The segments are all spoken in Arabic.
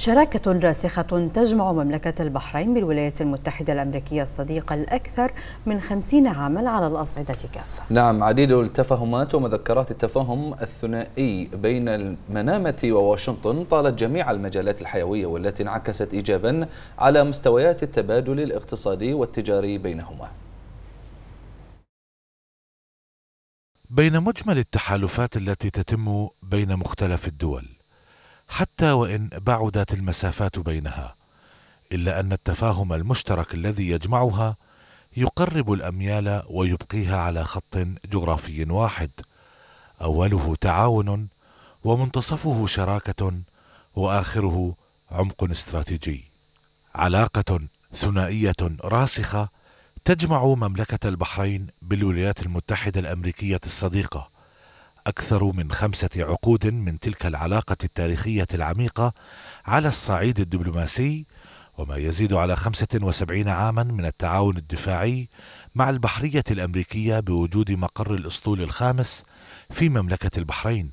شراكة راسخة تجمع مملكة البحرين بالولايات المتحدة الأمريكية الصديقة الأكثر من خمسين عاما على الأصعدة كافة نعم عديد التفاهمات ومذكرات التفاهم الثنائي بين المنامة وواشنطن طالت جميع المجالات الحيوية والتي انعكست إيجابا على مستويات التبادل الاقتصادي والتجاري بينهما بين مجمل التحالفات التي تتم بين مختلف الدول حتى وان بعدت المسافات بينها الا ان التفاهم المشترك الذي يجمعها يقرب الاميال ويبقيها على خط جغرافي واحد اوله تعاون ومنتصفه شراكه واخره عمق استراتيجي علاقه ثنائيه راسخه تجمع مملكه البحرين بالولايات المتحده الامريكيه الصديقه أكثر من خمسة عقود من تلك العلاقة التاريخية العميقة على الصعيد الدبلوماسي وما يزيد على 75 عاما من التعاون الدفاعي مع البحرية الأمريكية بوجود مقر الأسطول الخامس في مملكة البحرين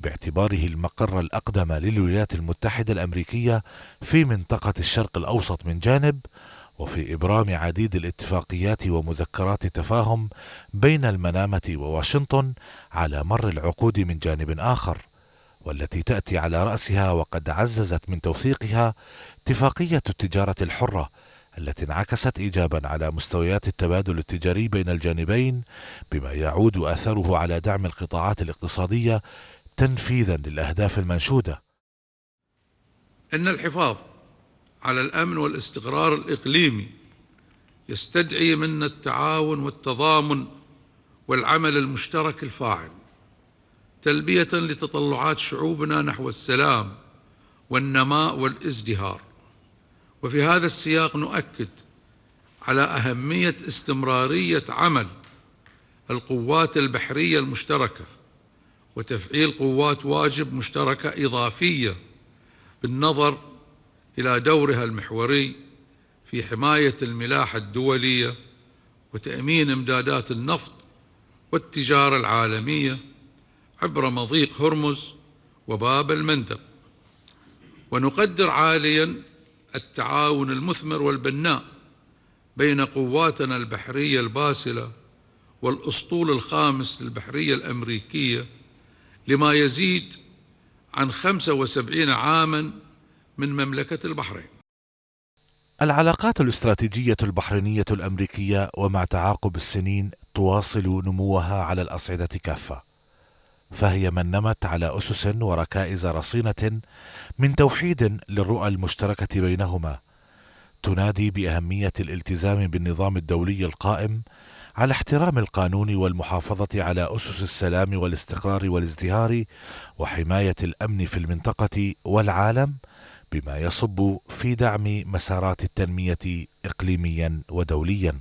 باعتباره المقر الأقدم للولايات المتحدة الأمريكية في منطقة الشرق الأوسط من جانب وفي إبرام عديد الاتفاقيات ومذكرات تفاهم بين المنامة وواشنطن على مر العقود من جانب آخر، والتي تأتي على رأسها وقد عززت من توثيقها اتفاقية التجارة الحرة التي انعكست إيجابا على مستويات التبادل التجاري بين الجانبين بما يعود أثره على دعم القطاعات الاقتصادية تنفيذا للأهداف المنشودة. إن الحفاظ على الأمن والاستقرار الإقليمي يستدعي منا التعاون والتضامن والعمل المشترك الفاعل تلبية لتطلعات شعوبنا نحو السلام والنماء والازدهار وفي هذا السياق نؤكد على أهمية استمرارية عمل القوات البحرية المشتركة وتفعيل قوات واجب مشتركة إضافية بالنظر إلى دورها المحوري في حماية الملاحة الدولية وتأمين إمدادات النفط والتجارة العالمية عبر مضيق هرمز وباب المندب ونقدر عاليا التعاون المثمر والبناء بين قواتنا البحرية الباسلة والأسطول الخامس للبحرية الأمريكية لما يزيد عن 75 عاماً من مملكة البحرين العلاقات الاستراتيجية البحرينية الأمريكية ومع تعاقب السنين تواصل نموها على الأصعدة كافة فهي من نمت على أسس وركائز رصينة من توحيد للرؤى المشتركة بينهما تنادي بأهمية الالتزام بالنظام الدولي القائم على احترام القانون والمحافظة على أسس السلام والاستقرار والازدهار وحماية الأمن في المنطقة والعالم بما يصب في دعم مسارات التنمية إقليميا ودوليا